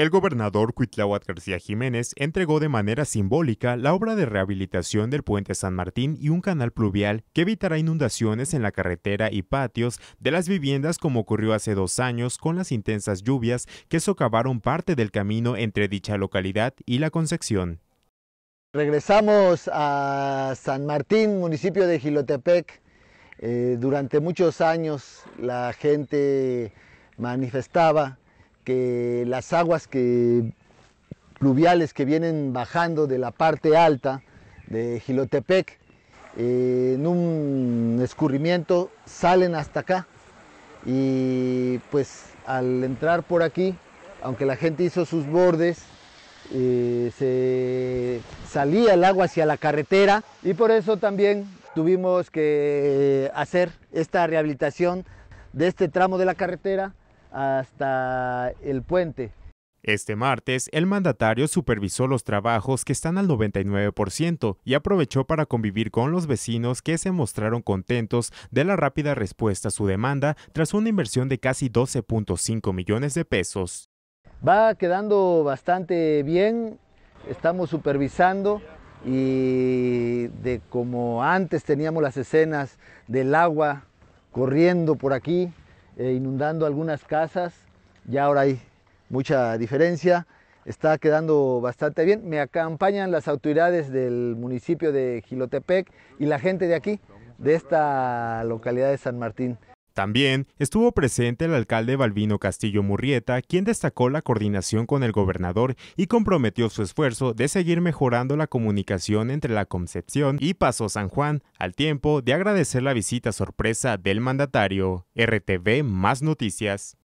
El gobernador Cuitláhuac García Jiménez entregó de manera simbólica la obra de rehabilitación del puente San Martín y un canal pluvial que evitará inundaciones en la carretera y patios de las viviendas como ocurrió hace dos años con las intensas lluvias que socavaron parte del camino entre dicha localidad y la Concepción. Regresamos a San Martín, municipio de Gilotepec. Eh, durante muchos años la gente manifestaba que las aguas que, pluviales que vienen bajando de la parte alta de Jilotepec eh, en un escurrimiento salen hasta acá y pues al entrar por aquí, aunque la gente hizo sus bordes, eh, se salía el agua hacia la carretera y por eso también tuvimos que hacer esta rehabilitación de este tramo de la carretera hasta el puente. Este martes, el mandatario supervisó los trabajos que están al 99% y aprovechó para convivir con los vecinos que se mostraron contentos de la rápida respuesta a su demanda tras una inversión de casi 12.5 millones de pesos. Va quedando bastante bien, estamos supervisando y de como antes teníamos las escenas del agua corriendo por aquí, eh, inundando algunas casas, ya ahora hay mucha diferencia, está quedando bastante bien. Me acompañan las autoridades del municipio de Gilotepec y la gente de aquí, de esta localidad de San Martín. También estuvo presente el alcalde Balvino Castillo Murrieta, quien destacó la coordinación con el gobernador y comprometió su esfuerzo de seguir mejorando la comunicación entre la Concepción y Paso San Juan, al tiempo de agradecer la visita sorpresa del mandatario. RTV Más Noticias.